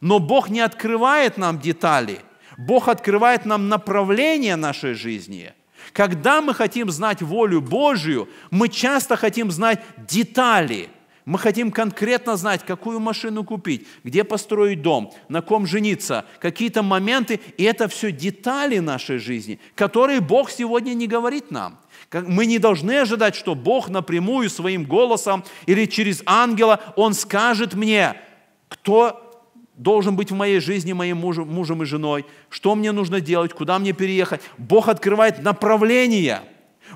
Но Бог не открывает нам детали. Бог открывает нам направление нашей жизни. Когда мы хотим знать волю Божию, мы часто хотим знать детали – мы хотим конкретно знать, какую машину купить, где построить дом, на ком жениться, какие-то моменты. И это все детали нашей жизни, которые Бог сегодня не говорит нам. Мы не должны ожидать, что Бог напрямую своим голосом или через ангела Он скажет мне, кто должен быть в моей жизни моим мужем, мужем и женой, что мне нужно делать, куда мне переехать. Бог открывает направление,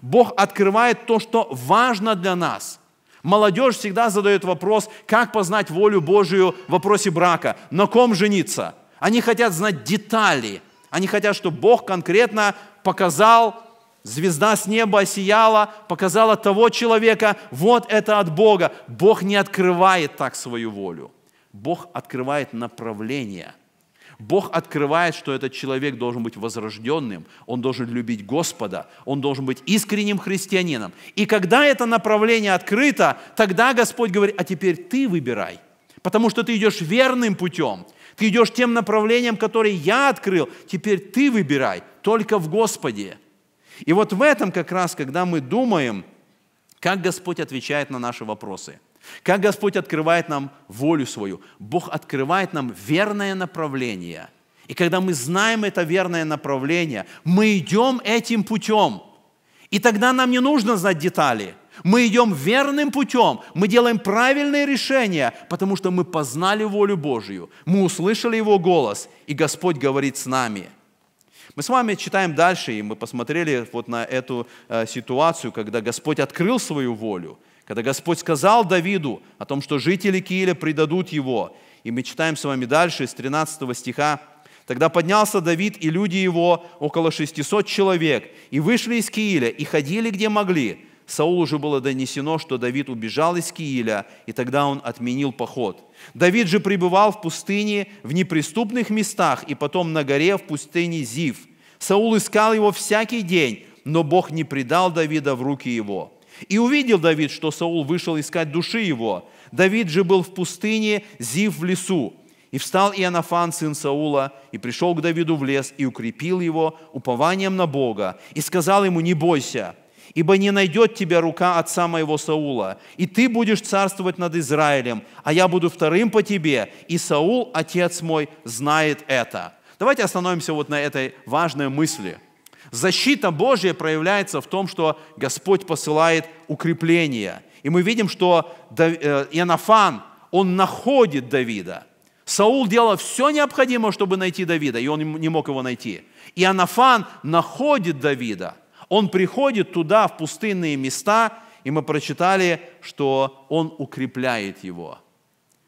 Бог открывает то, что важно для нас – Молодежь всегда задает вопрос, как познать волю Божию в вопросе брака, на ком жениться. Они хотят знать детали. Они хотят, чтобы Бог конкретно показал, звезда с неба сияла, показала того человека, вот это от Бога. Бог не открывает так свою волю. Бог открывает направление – Бог открывает, что этот человек должен быть возрожденным, он должен любить Господа, он должен быть искренним христианином. И когда это направление открыто, тогда Господь говорит, а теперь ты выбирай, потому что ты идешь верным путем, ты идешь тем направлением, которое я открыл, теперь ты выбирай, только в Господе. И вот в этом как раз, когда мы думаем, как Господь отвечает на наши вопросы – как Господь открывает нам волю свою. Бог открывает нам верное направление. И когда мы знаем это верное направление, мы идем этим путем. И тогда нам не нужно знать детали. Мы идем верным путем, мы делаем правильные решения, потому что мы познали волю Божью, мы услышали Его голос, и Господь говорит с нами. Мы с вами читаем дальше, и мы посмотрели вот на эту э, ситуацию, когда Господь открыл свою волю когда Господь сказал Давиду о том, что жители Кииля предадут его. И мы читаем с вами дальше из 13 стиха. «Тогда поднялся Давид и люди его, около 600 человек, и вышли из Кииля, и ходили, где могли. Саулу уже было донесено, что Давид убежал из Кииля, и тогда он отменил поход. Давид же пребывал в пустыне, в неприступных местах, и потом на горе в пустыне Зив. Саул искал его всякий день, но Бог не предал Давида в руки его». И увидел Давид, что Саул вышел искать души его. Давид же был в пустыне, Зив в лесу. И встал Иоаннафан, сын Саула, и пришел к Давиду в лес, и укрепил его упованием на Бога, и сказал ему, не бойся, ибо не найдет тебя рука отца моего Саула, и ты будешь царствовать над Израилем, а я буду вторым по тебе, и Саул, отец мой, знает это». Давайте остановимся вот на этой важной мысли – Защита Божья проявляется в том, что Господь посылает укрепление. И мы видим, что Янафан, э, он находит Давида. Саул делал все необходимое, чтобы найти Давида, и он не мог его найти. И Анафан находит Давида. Он приходит туда, в пустынные места, и мы прочитали, что он укрепляет его.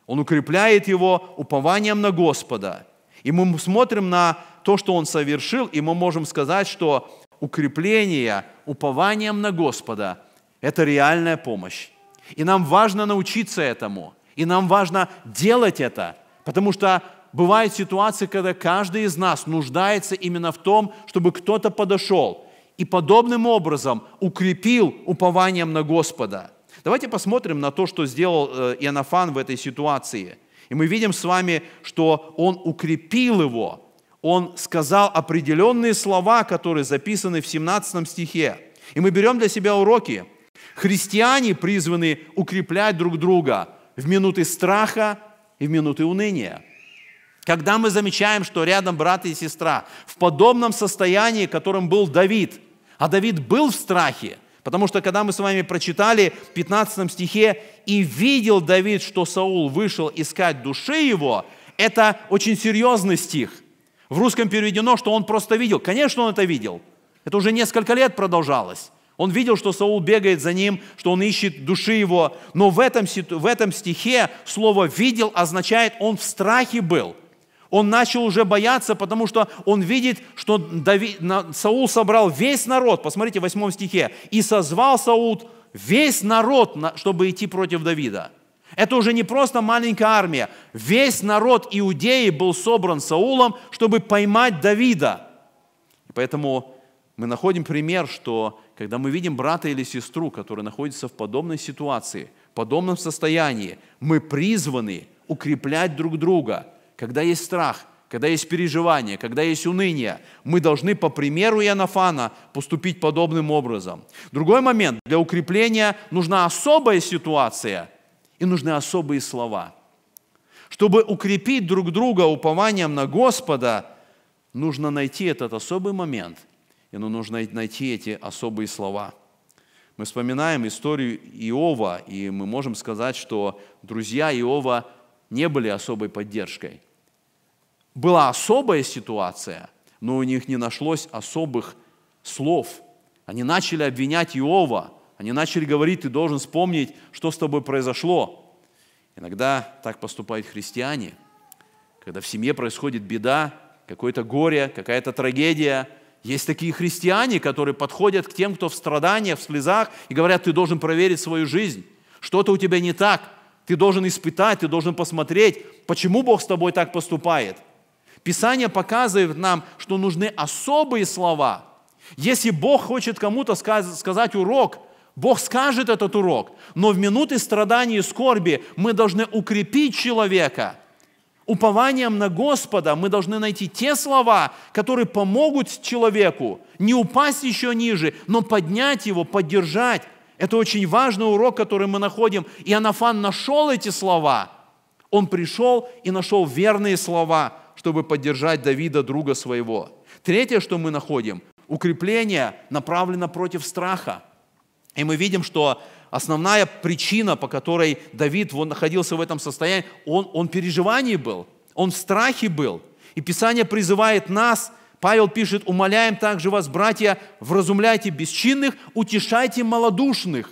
Он укрепляет его упованием на Господа. И мы смотрим на то, что Он совершил, и мы можем сказать, что укрепление упованием на Господа – это реальная помощь. И нам важно научиться этому, и нам важно делать это, потому что бывают ситуации, когда каждый из нас нуждается именно в том, чтобы кто-то подошел и подобным образом укрепил упованием на Господа. Давайте посмотрим на то, что сделал э, Иоаннафан в этой ситуации. И мы видим с вами, что он укрепил его – он сказал определенные слова, которые записаны в 17 стихе. И мы берем для себя уроки. Христиане призваны укреплять друг друга в минуты страха и в минуты уныния. Когда мы замечаем, что рядом брат и сестра в подобном состоянии, которым был Давид, а Давид был в страхе, потому что когда мы с вами прочитали в 15 стихе «И видел Давид, что Саул вышел искать души его», это очень серьезный стих – в русском переведено, что он просто видел. Конечно, он это видел. Это уже несколько лет продолжалось. Он видел, что Саул бегает за ним, что он ищет души его. Но в этом, в этом стихе слово «видел» означает, он в страхе был. Он начал уже бояться, потому что он видит, что Давид, Саул собрал весь народ, посмотрите в восьмом стихе, и созвал Саул весь народ, чтобы идти против Давида. Это уже не просто маленькая армия. Весь народ Иудеи был собран Саулом, чтобы поймать Давида. И поэтому мы находим пример, что когда мы видим брата или сестру, которые находятся в подобной ситуации, в подобном состоянии, мы призваны укреплять друг друга. Когда есть страх, когда есть переживание, когда есть уныние, мы должны по примеру Янафана поступить подобным образом. Другой момент. Для укрепления нужна особая ситуация – и нужны особые слова. Чтобы укрепить друг друга упованием на Господа, нужно найти этот особый момент, и ну, нужно найти эти особые слова. Мы вспоминаем историю Иова, и мы можем сказать, что друзья Иова не были особой поддержкой. Была особая ситуация, но у них не нашлось особых слов. Они начали обвинять Иова – они начали говорить, ты должен вспомнить, что с тобой произошло. Иногда так поступают христиане. Когда в семье происходит беда, какое-то горе, какая-то трагедия, есть такие христиане, которые подходят к тем, кто в страданиях, в слезах, и говорят, ты должен проверить свою жизнь. Что-то у тебя не так. Ты должен испытать, ты должен посмотреть, почему Бог с тобой так поступает. Писание показывает нам, что нужны особые слова. Если Бог хочет кому-то сказать урок, Бог скажет этот урок, но в минуты страданий и скорби мы должны укрепить человека. Упованием на Господа мы должны найти те слова, которые помогут человеку не упасть еще ниже, но поднять его, поддержать. Это очень важный урок, который мы находим. И Анафан нашел эти слова. Он пришел и нашел верные слова, чтобы поддержать Давида, друга своего. Третье, что мы находим, укрепление направлено против страха. И мы видим, что основная причина, по которой Давид он находился в этом состоянии, он, он в переживании был, он в страхе был. И Писание призывает нас, Павел пишет, «Умоляем также вас, братья, вразумляйте бесчинных, утешайте малодушных».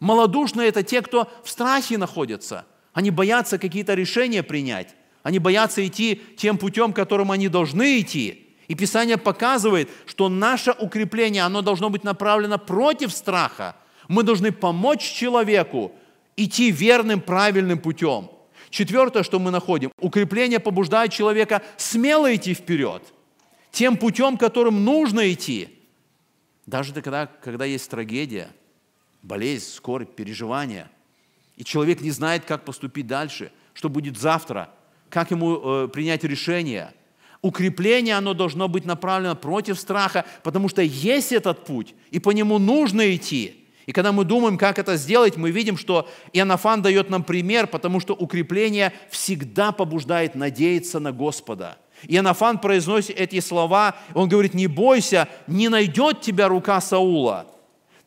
Малодушные – это те, кто в страхе находятся. Они боятся какие-то решения принять. Они боятся идти тем путем, которым они должны идти. И Писание показывает, что наше укрепление, оно должно быть направлено против страха. Мы должны помочь человеку идти верным, правильным путем. Четвертое, что мы находим, укрепление побуждает человека смело идти вперед, тем путем, которым нужно идти. Даже тогда, когда есть трагедия, болезнь, скорбь, переживания, и человек не знает, как поступить дальше, что будет завтра, как ему э, принять решение – Укрепление, оно должно быть направлено против страха, потому что есть этот путь, и по нему нужно идти. И когда мы думаем, как это сделать, мы видим, что Иоаннафан дает нам пример, потому что укрепление всегда побуждает надеяться на Господа. Иоаннафан произносит эти слова, он говорит, не бойся, не найдет тебя рука Саула.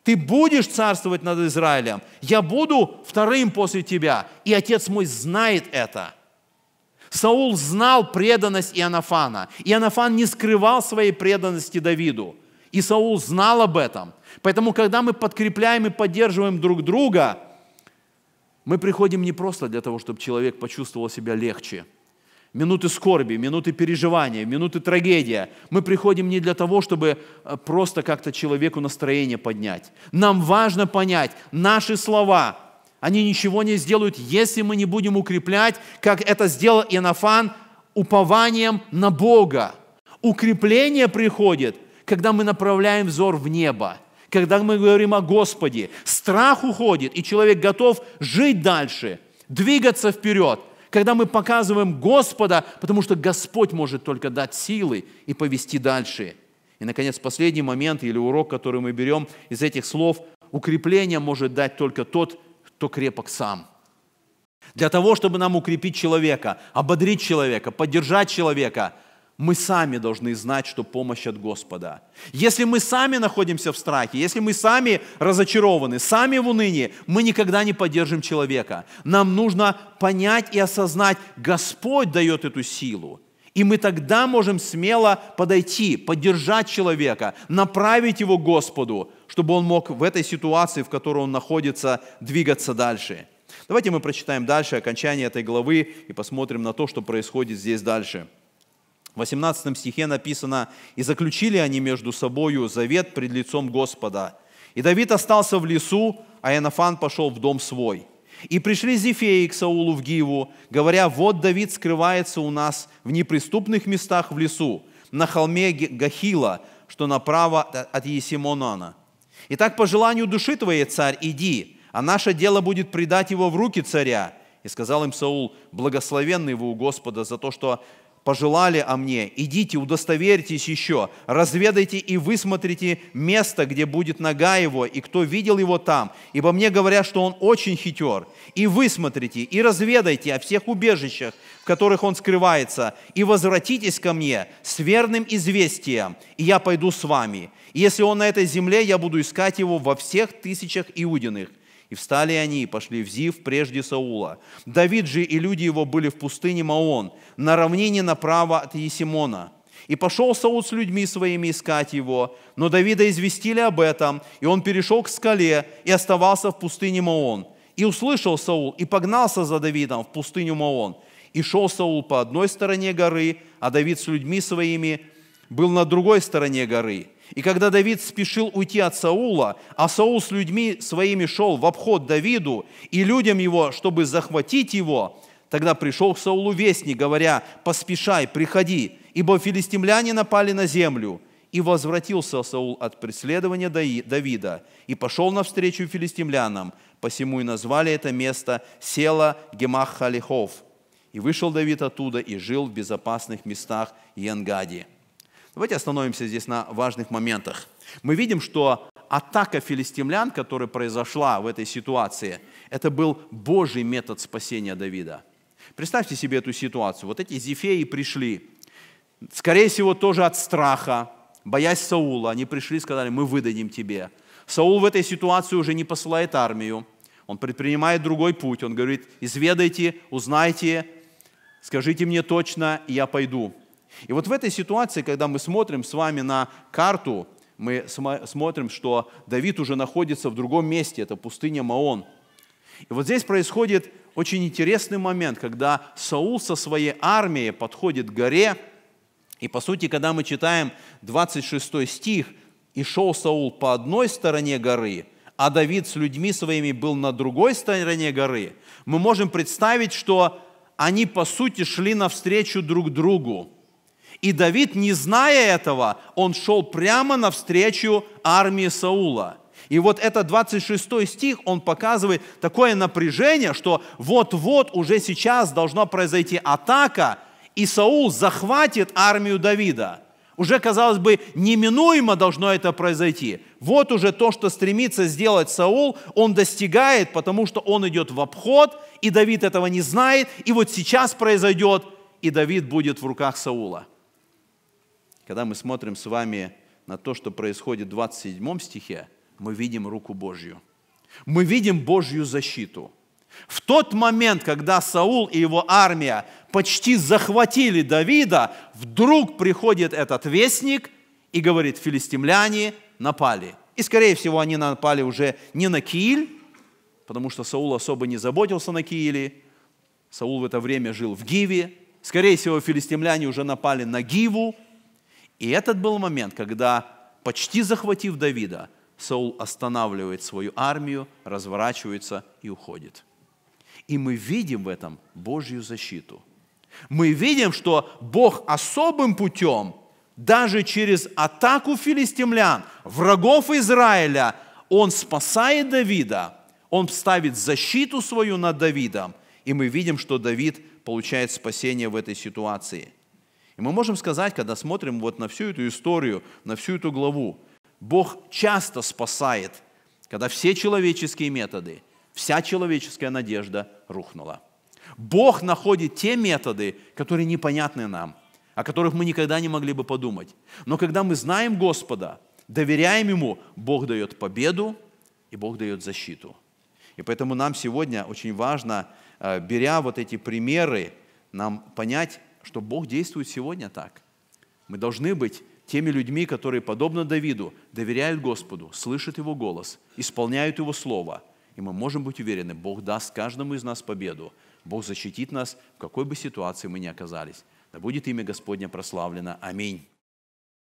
Ты будешь царствовать над Израилем, я буду вторым после тебя, и отец мой знает это – Саул знал преданность Иоаннафана. Иоаннафан не скрывал своей преданности Давиду. И Саул знал об этом. Поэтому, когда мы подкрепляем и поддерживаем друг друга, мы приходим не просто для того, чтобы человек почувствовал себя легче. Минуты скорби, минуты переживания, минуты трагедия. Мы приходим не для того, чтобы э, просто как-то человеку настроение поднять. Нам важно понять наши слова – они ничего не сделают, если мы не будем укреплять, как это сделал Инофан, упованием на Бога. Укрепление приходит, когда мы направляем взор в небо, когда мы говорим о Господе. Страх уходит, и человек готов жить дальше, двигаться вперед, когда мы показываем Господа, потому что Господь может только дать силы и повести дальше. И, наконец, последний момент или урок, который мы берем из этих слов, укрепление может дать только тот, то крепок сам. Для того, чтобы нам укрепить человека, ободрить человека, поддержать человека, мы сами должны знать, что помощь от Господа. Если мы сами находимся в страхе, если мы сами разочарованы, сами в унынии, мы никогда не поддержим человека. Нам нужно понять и осознать, Господь дает эту силу. И мы тогда можем смело подойти, поддержать человека, направить его Господу, чтобы он мог в этой ситуации, в которой он находится, двигаться дальше. Давайте мы прочитаем дальше окончание этой главы и посмотрим на то, что происходит здесь дальше. В 18 стихе написано, «И заключили они между собою завет пред лицом Господа. И Давид остался в лесу, а Иоаннафан пошел в дом свой». И пришли Зефеи к Саулу в Гиву, говоря, вот Давид скрывается у нас в неприступных местах в лесу, на холме Гахила, что направо от Есимонана. Итак, по желанию души твоей, царь, иди, а наше дело будет предать его в руки царя. И сказал им Саул, благословенный вы у Господа за то, что пожелали о мне, идите, удостоверьтесь еще, разведайте и высмотрите место, где будет нога его, и кто видел его там, ибо мне говорят, что он очень хитер. И высмотрите, и разведайте о всех убежищах, в которых он скрывается, и возвратитесь ко мне с верным известием, и я пойду с вами. И если он на этой земле, я буду искать его во всех тысячах иудиных и встали они и пошли в Зив прежде Саула. Давид же и люди его были в пустыне Маон, на равнине направо от Есимона. И пошел Саул с людьми своими искать его, но Давида известили об этом, и он перешел к скале и оставался в пустыне Маон. И услышал Саул, и погнался за Давидом в пустыню Маон. И шел Саул по одной стороне горы, а Давид с людьми своими был на другой стороне горы. И когда Давид спешил уйти от Саула, а Саул с людьми своими шел в обход Давиду и людям его, чтобы захватить его, тогда пришел к Саулу вестник, говоря, «Поспешай, приходи, ибо филистимляне напали на землю». И возвратился Саул от преследования Давида и пошел навстречу филистимлянам, посему и назвали это место села Гемах-Халихов. И вышел Давид оттуда и жил в безопасных местах Янгади. Давайте остановимся здесь на важных моментах. Мы видим, что атака филистимлян, которая произошла в этой ситуации, это был Божий метод спасения Давида. Представьте себе эту ситуацию. Вот эти зефеи пришли, скорее всего, тоже от страха, боясь Саула. Они пришли и сказали, мы выдадим тебе. Саул в этой ситуации уже не посылает армию. Он предпринимает другой путь. Он говорит, изведайте, узнайте, скажите мне точно, и я пойду. И вот в этой ситуации, когда мы смотрим с вами на карту, мы смотрим, что Давид уже находится в другом месте, это пустыня Маон. И вот здесь происходит очень интересный момент, когда Саул со своей армией подходит к горе, и по сути, когда мы читаем 26 стих, «И шел Саул по одной стороне горы, а Давид с людьми своими был на другой стороне горы», мы можем представить, что они, по сути, шли навстречу друг другу. И Давид, не зная этого, он шел прямо навстречу армии Саула. И вот этот 26 стих, он показывает такое напряжение, что вот-вот уже сейчас должна произойти атака, и Саул захватит армию Давида. Уже, казалось бы, неминуемо должно это произойти. Вот уже то, что стремится сделать Саул, он достигает, потому что он идет в обход, и Давид этого не знает, и вот сейчас произойдет, и Давид будет в руках Саула когда мы смотрим с вами на то, что происходит в 27 стихе, мы видим руку Божью. Мы видим Божью защиту. В тот момент, когда Саул и его армия почти захватили Давида, вдруг приходит этот вестник и говорит, филистимляне напали. И, скорее всего, они напали уже не на Кииль, потому что Саул особо не заботился на Кииле. Саул в это время жил в Гиве. Скорее всего, филистимляне уже напали на Гиву – и этот был момент, когда, почти захватив Давида, Саул останавливает свою армию, разворачивается и уходит. И мы видим в этом Божью защиту. Мы видим, что Бог особым путем, даже через атаку филистимлян, врагов Израиля, Он спасает Давида, Он ставит защиту свою над Давидом, и мы видим, что Давид получает спасение в этой ситуации – и мы можем сказать, когда смотрим вот на всю эту историю, на всю эту главу, Бог часто спасает, когда все человеческие методы, вся человеческая надежда рухнула. Бог находит те методы, которые непонятны нам, о которых мы никогда не могли бы подумать. Но когда мы знаем Господа, доверяем Ему, Бог дает победу и Бог дает защиту. И поэтому нам сегодня очень важно, э, беря вот эти примеры, нам понять, что Бог действует сегодня так. Мы должны быть теми людьми, которые, подобно Давиду, доверяют Господу, слышат Его голос, исполняют Его Слово. И мы можем быть уверены, Бог даст каждому из нас победу. Бог защитит нас, в какой бы ситуации мы ни оказались. Да будет имя Господня прославлено. Аминь.